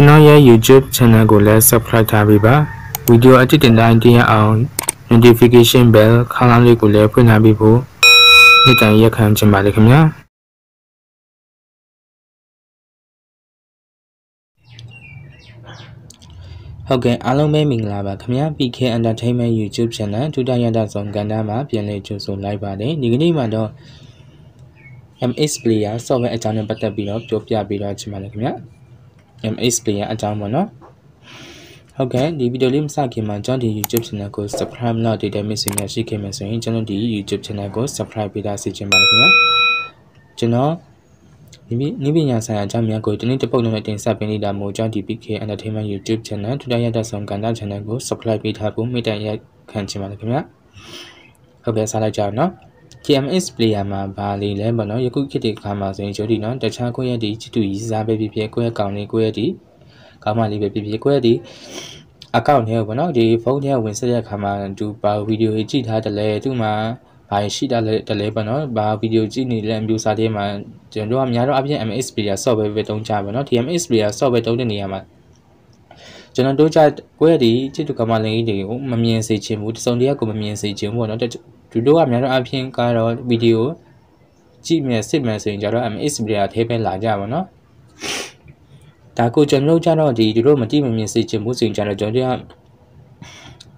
ကျွန်တော်ရဲ့ YouTube channel ကိုလည်း subscribe ထားပေးပါဗီဒီယိုအတစ်တင်တိုင်းတင်ရအောင် notification bell ခန်းလေးကိုလည်းဖွင့်ထားပေးဖို့နေ့တိုင်းရက်ခံချင်ပါတယ်ခင်ဗျာဟုတ်ကဲ့အားလုံးပဲမင်္ဂလာပါခင်ဗျာ PK Entertainment YouTube Channel ဒုတိယရတဆောင်ကဏ္ဍမှာပြန်လည်ကြိုဆိုလိုက်ပါတယ်ဒီကနေ့မှာတော့ MS Player Software အကြောင်းနဲ့ပတ်သက်ပြီးတော့ပြောပြပေးတော့ချင်ပါတယ်ခင်ဗျာ MH player အကြောင်းပေါ့နော်ဟုတ်ကဲ့ဒီဗီဒီယိုလေးမစခင်မှာကျွန်တော်ဒီ YouTube channel ကို subscribe လုပ်တဲ့မိတ်ဆွေများရှိခဲ့မယ်ဆိုရင်ကျွန်တော်ဒီ YouTube channel ကို subscribe ပေးတာစီချင်ပါတယ်ခင်ဗျာကျွန်တော်နိပညာဆိုင်ရာအကြောင်းများကိုဒီနေ့တစ်ပုဒ်နဲ့တင်ဆက်ပေးနေတာမို့ကျွန်တော်ဒီ PK Entertainment YouTube channel ထူထရတဲ့ဆောင်ကန်တာ channel ကို subscribe ပေးထားဖို့မိတ်တရခံချင်ပါတယ်ခင်ဗျာဟုတ်ကဲ့ဆက်လိုက်ကြအောင်နော် KMS player မှာဘာလီလဲပေါ့နော်ယခုခေတ်ဒီခါမှာဆိုရင်ဂျိုဒီနော်တခြားကိုရက်ဒီချစ်တူကြီးစားပဲဖြစ်ဖြစ်ကိုရက်ကောင်လေးကိုရက်ဒီကောင်မလေးပဲဖြစ်ဖြစ်ကိုရက်ဒီအကောင့်ထဲပေါ့နော်ဒီဖုန်းထဲဝင်ဆက်တဲ့ခါမှာသူဘာဗီဒီယိုကြီးကြည့်ထားတယ်လဲသူမှဘာရှိတယ်လဲတလဲပေါ့နော်ဘာဗီဒီယိုကြည့်နေလဲအမျိုးစားတွေမှာကျွန်တော်တို့ကများတော့အပြင် MS player software ပဲတုံးကြပါနော်ဒီ MS player software တုံးတဲ့နေရာမှာကျွန်တော်တို့ကြကိုယ့်ရဲ့ဒီချစ်သူကမလင်ကြီးတွေကိုမမြင်စေချင်ဘူးတစုံတရာကိုမမြင်စေချင်ဘူးပေါ့နော်သူတို့ကများတော့အပြင်ကတော့ဗီဒီယိုကြည့်မြင်စစ်မှန်ဆိုရင်ကြတော့ MS player ထဲပဲလာကြပါတော့ဒါကိုကျွန်တော်တို့ကြတော့ဒီသူတို့မကြည့်မမြင်စေချင်ဘူးဆိုရင်ကြတော့ကျွန်တော်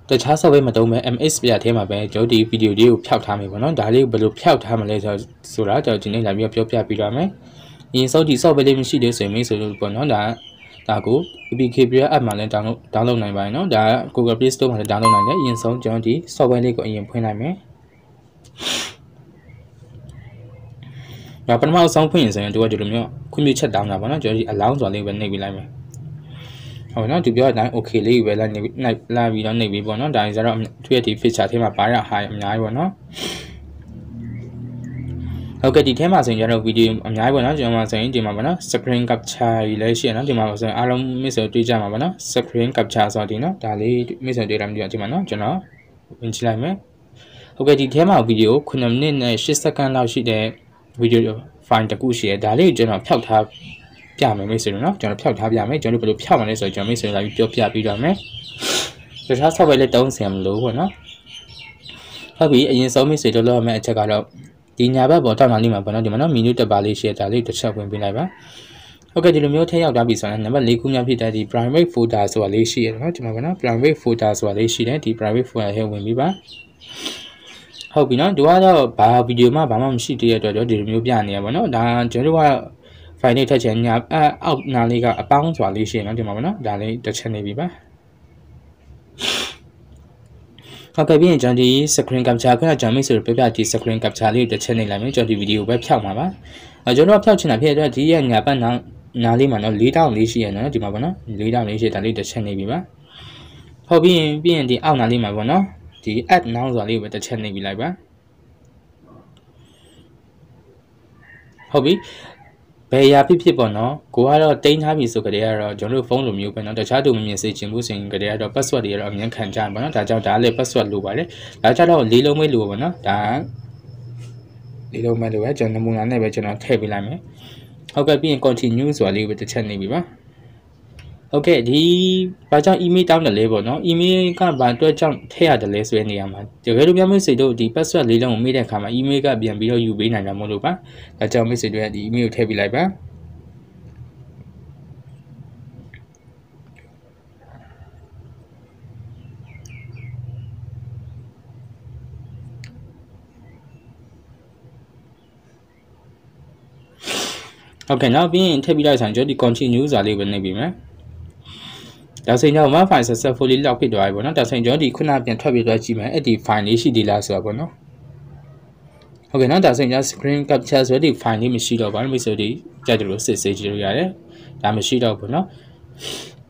တို့တခြား software မတုံးမဲ့ MS player ထဲမှာပဲကျွန်တော်ဒီဗီဒီယိုလေးကိုဖြောက်ထားမယ်ပေါ့နော်ဒါလေးကိုဘယ်လိုဖြောက်ထားမလဲဆိုတော့ဆိုတာကျွန်တော်ဒီနေ့လာပြီးပြောပြပေးပါမယ်ရင်စောဒီ software လေးမရှိသေးဆိုရင်မင်းဆိုလို့ပေါ့နော်ဒါဒါကို PPKPR app မှာလည်း download download နိုင်ပါတယ်เนาะဒါက Google Play Store မှာလည်း download နိုင်တယ်အရင်ဆုံးကျွန်တော်ဒီ software လေးကိုအရင်ဖွင့်လိုက်မယ်ဒါပထမအဆုံးဖွင့်ရင်ဆိုရင်တို့ကဒီလိုမျိုးခွင့်ပြုချက်တောင်းတာပေါ့နော်ကျွန်တော်ဒီ allow ဆိုတာလေးပဲနှိပ်ပေးလိုက်မယ်ဟုတ်နော်သူပြောတဲ့အတိုင်း okay လေးပဲလိုက်နှိပ်လိုက်ပြီးတော့နှိပ်ပေးပေါ့နော်ဒါရင်ကျတော့သူရဲ့ဒီ feature ထဲမှာပါရဟာအများကြီးပေါ့နော်ဟုတ်ကဲ့ဒီထဲမှာဆိုရင်ကျွန်တော်ဗီဒီယိုအများကြီးပေါ့နော်ကျွန်တော်မှာဆိုရင်ဒီမှာပေါ့နော် screen capture ကြီးလည်းရှိရနော်ဒီမှာဆိုရင်အားလုံးမိတ်ဆွေတွေ့ကြမှာပေါ့နော် screen capture ဆိုတော့ဒီနော်ဒါလေးမိတ်ဆွေတွေ့တာမသိဘူးဒီမှာနော်ကျွန်တော်ဝင်ကြည့်လိုက်မယ်ဟုတ်ကဲ့ဒီထဲမှာဗီဒီယို9မိနစ်နဲ့10စက္ကန့်လောက်ရှိတဲ့ဗီဒီယို file တစ်ခုရှိရဒါလေးကိုကျွန်တော်ဖြောက်ထားပြမယ်မိတ်ဆွေတို့နော်ကျွန်တော်ဖြောက်ထားပြမယ်ကျွန်တော်တို့ဘယ်လိုဖြောက်မလဲဆိုတော့ကျွန်တော်မိတ်ဆွေလာပြီးပြောပြပြီးတော့မယ်တခြား software လည်းတုံးစရာမလိုဘူးပေါ့နော်ဟုတ်ပြီအရင်ဆုံးမိတ်ဆွေတို့လောက်ရမယ့်အချက်ကတော့ဒီညာဘက်ပေါ်တောက်လာလိမ့်မှာပေါ့နော်ဒီမှာနော်မီနူတက်ပါလေး share တာလေးတစ်ချက်ဝင်ပေးလိုက်ပါဟုတ်ကဲ့ဒီလိုမျိုးထည့်ရောက်သွားပြီဆိုရင်နံပါတ်၄ခုမြောက်ဖြစ်တဲ့ဒီ private folder ဆိုတာလေးရှိရတယ်နော်ဒီမှာပေါ့နော် private folder ဆိုတာလေးရှိတယ်ဒီ private folder ထဲဝင်ပြီးပါဟုတ်ပြီနော်ဒီကတော့ဘာဗီဒီယိုမှဘာမှမရှိသေးတဲ့အတွက်တော့ဒီလိုမျိုးပြနေရပါတော့ဒါကျွန်တော်တို့က file နဲ့ထက်ချင်ညာအောက်နာလေးကအပေါင်းဆိုတာလေးရှိရင်နော်ဒီမှာပေါ့နော်ဒါလေးတစ်ချက်နေပြီပါဟုတ်ကဲ့ပြီးရင်ကျွန်တော်ဒီ screen capture ခုနကျွန်တော်မိတ်ဆွေတို့ပြပြဒီ screen capture လေးကိုတစ်ချက်နေလိုက်မယ်ကျွန်တော်ဒီဗီဒီယိုပဲဖြောက်မှာပါအဲကျွန်တော်ဖြောက်ချင်တာဖြစ်တဲ့အတွက်ဒီရဲ့ငါပတ်နာနားလေးမှာနော်၄တောင်းလေးရှိရနော်ဒီမှာပေါ့နော်၄တောင်းလေးရှိတာလေးတစ်ချက်နေပြီပါဟုတ်ပြီးရင်ပြီးရင်ဒီအောက်နားလေးမှာပေါ့နော်ဒီ add now ဆိုတာလေးကိုပဲတစ်ချက်နေပြီလိုက်ပါဟုတ်ပြီဘယ်အရာဖြစ်ဖြစ်ပေါ့နော်ကိုကတော့တိန်းထားပြီဆိုကြတဲ့ကတော့ကျွန်တော်တို့ဖုန်းလိုမျိုးပဲနော်တခြားသူမမြင်စေချင်ဘူးဆိုရင်ကြတဲ့ကတော့ password တွေကတော့အမြန်ခံကြပါနော်ဒါကြောင့်ဒါလည်း password လိုပါတယ်ဒါကြတော့လေးလုံးပဲလိုပါနော်ဒါလေးလုံးပဲလိုပဲကျွန်တော်နမူနာနဲ့ပဲကျွန်တော်ထည့်ပေးလိုက်မယ်ဟုတ်ကဲ့ပြီးရင် continue ဆိုတာလေးကိုတစ်ချက်နေပြီပါโอเคဒီဘာကြောင့် email တောင်းတယ်လဲပေါ့နော် email ကဘာအတွက်ကြောင့်ထည့်ရတယ်လဲဆိုတဲ့နေရာမှာတကယ်လို့ပြမိတ်ဆွေတို့ဒီ password လေးလုံးကိုမေ့တဲ့အခါမှာ email ကပြန်ပြီးတော့ယူပေးနိုင်တာမဟုတ်လို့ပါဒါကြောင့်မိတ်ဆွေတို့ကဒီ email ကိုထည့်ပေးလိုက်ပါโอเคနောက်ပြီးရင်ထည့်ပြီးလိုက်ဆိုင်ကျွန်တော်ဒီ continue စာလေးပဲနှိပ်ပေးမယ်ဒါဆိုရင်တော့ file successfully log ဖြစ်သွားပြီပေါ့နော်ဒါဆိုရင်ကျွန်တော်ဒီခုနပြန်ထွက်ပြီးတော့ကြည့်မယ်အဲ့ဒီ file လေးရှိသေးလားဆိုတာပေါ့နော်ဟုတ်ကဲ့နော်ဒါဆိုရင် screen capture ဆိုတဲ့ဒီ file လေးမရှိတော့ပါဘူးမိတ်ဆွေတို့ကြိုက်တယ်လို့စစ်ဆေးကြည့်လို့ရတယ်ဒါမရှိတော့ဘူးเนาะ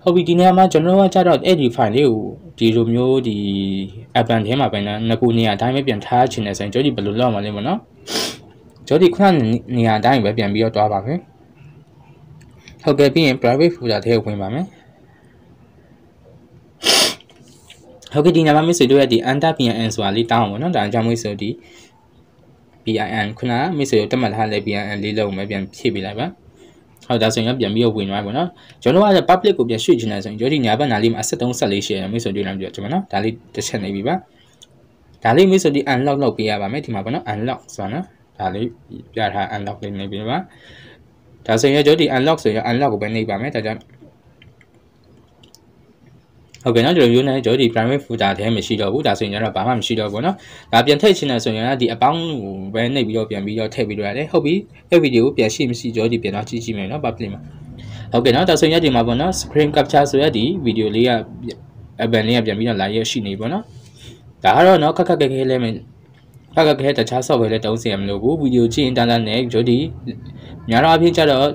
ဟုတ်ပြီဒီနေရာမှာကျွန်တော်ကကြတော့အဲ့ဒီ file လေးကိုဒီလိုမျိုးဒီ appen ထဲမှာပိုင်းတာငကူနေရာအတိုင်းပဲပြန်ထားချင်တယ်ဆိုရင်ကျွန်တော်ဒီဘယ်လိုလုပ်မှလဲမနော်ကျွန်တော်ဒီခုနနေရာအတိုင်းပဲပြန်ပြီးတော့တွားပါမယ်ဟုတ်ကဲ့ပြီးရင် private folder ထဲကိုဝင်ပါမယ်ဟုတ်ကဲ့ဒီနံပါတ်မိတ်ဆွေတို့ရဲ့ဒီ under PIN ဆိုတာလေးတောင်းအောင်ပေါ့နော်ဒါကြောင့်မိတ်ဆွေဒီ PIN ခုနမိတ်ဆွေတို့တက်မှတ်ထားတဲ့ PIN လေးလုံးပဲပြန်ဖြည့်ပေးလိုက်ပါဟုတ်ဒါဆိုရင်ပြန်ပြီးတော့ဝင်သွားပါတော့ကျွန်တော်ကလည်း public ကိုပြန်ရွှေ့ချင်တယ်ဆိုရင်ကျွန်တော်ဒီညာဘက်နားလေးမှာ73 74ရှိရမိတ်ဆွေတွေ့လာပြီကျွန်တော်နော်ဒါလေးတစ်ချက်နေပြီပါဒါလေးမိတ်ဆွေဒီ unlock လုပ်ပေးရပါမယ်ဒီမှာပေါ့နော် unlock ဆိုတော့နော်ဒါလေးပြထား unlock လေးနေပြီပါဒါဆိုရင်ကျွန်တော်ဒီ unlock ဆိုရင် unlock ကိုပဲနေပါမယ်ဒါကြောင့်ဟုတ်ကဲ့နော်ကျွန်တော်ရိုးနိုင်ကျော်ဒီ primary footer ထဲမှာရှိတော့ဘူးဒါဆိုရင်ကျွန်တော်ဘာမှမရှိတော့ဘူးเนาะဒါပြန်ထည့်ချင်တယ်ဆိုရင်လည်းဒီအပေါင်းကိုပဲနှိပ်ပြီးတော့ပြန်ပြီးတော့ထည့်ပြီးတော့ရတယ်ဟုတ်ပြီအဲ့ဗီဒီယိုကိုပြန်ရှိမရှိကျော်ဒီပြန်တော့ကြည့်ကြည့်မယ်เนาะဘာဖြစ်မှာဟုတ်ကဲ့နော်ဒါဆိုရင်ဒီမှာပေါ့နော် screen capture ဆိုရက်ဒီ video လေးကအပန်လေးကပြန်ပြီးတော့ live ရရှိနေပေါ့နော်ဒါကတော့เนาะခက်ခက်ခဲခဲလဲမယ်ခက်ခက်ခဲတခြား software လည်းတုံးစီရမလို့ဘူး video ကြည့်ရင်တန်းတန်းနဲ့ဂျိုဒီများတော့အဖြစ်ကြတော့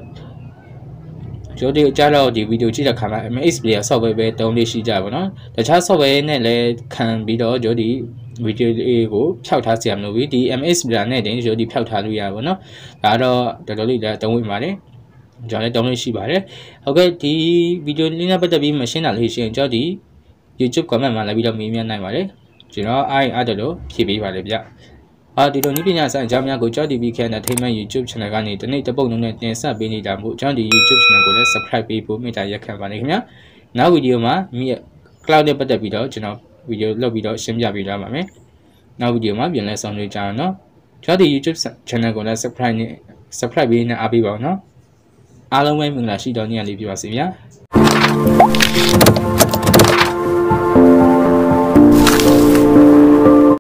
ကျွန်တော်ဒီအကြတော့ဒီဗီဒီယိုကြည့်တဲ့ခါမှာ MX player software ပဲတုံးလေးရှိကြပါတော့တခြား software နဲ့လည်းခံပြီးတော့ကျွန်တော်ဒီဗီဒီယိုလေးကိုဖြောက်ထားစရာမလိုဘူးဒီ MX player နဲ့တင်ကျွန်တော်ဒီဖြောက်ထားလို့ရပါတော့ဒါတော့တော်တော်လေးလည်းတုံးဝင်ပါတယ်ကျွန်တော်လည်းတုံးလေးရှိပါတယ်ဟုတ်ကဲ့ဒီဗီဒီယိုလေးနဲ့ပတ်သက်ပြီးမရှင်းတာလေးရှိရင်ကျွန်တော်ဒီ YouTube comment မှာလည်းပြီးတော့မေးမြန်းနိုင်ပါတယ်ကျွန်တော်အားရအားတလို့ဖြေပေးပါတယ်ဗျအာဒီလိုနည်းပညာဆိုင်အကြောင်းများကိုကျောင်း TV ခဲနဲ့ထိမ့်မဲ့ YouTube Channel ကနေတနေ့တပုတ်လုံးနဲ့တင်ဆက်ပေးနေတာမို့ကျောင်းဒီ YouTube Channel ကိုလည်း Subscribe ပေးဖို့မိတ်တာရက်ခံပါနေခင်ဗျာနောက်ဗီဒီယိုမှာမိ Cloud နဲ့ပတ်သက်ပြီးတော့ကျွန်တော်ဗီဒီယိုလုပ်ပြီးတော့ရှင်းပြပေးသွားပါမယ်နောက်ဗီဒီယိုမှာပြန်လည်ဆောင်ရွက်ကြအောင်နော်ကျောင်းဒီ YouTube Channel ကိုလည်း Subscribe နဲ့ Subscribe ပေးနေအားပေးပါအောင်နော်အားလုံးပဲမင်္ဂလာရှိတော်နေ့လေးပြပါစေဗျာ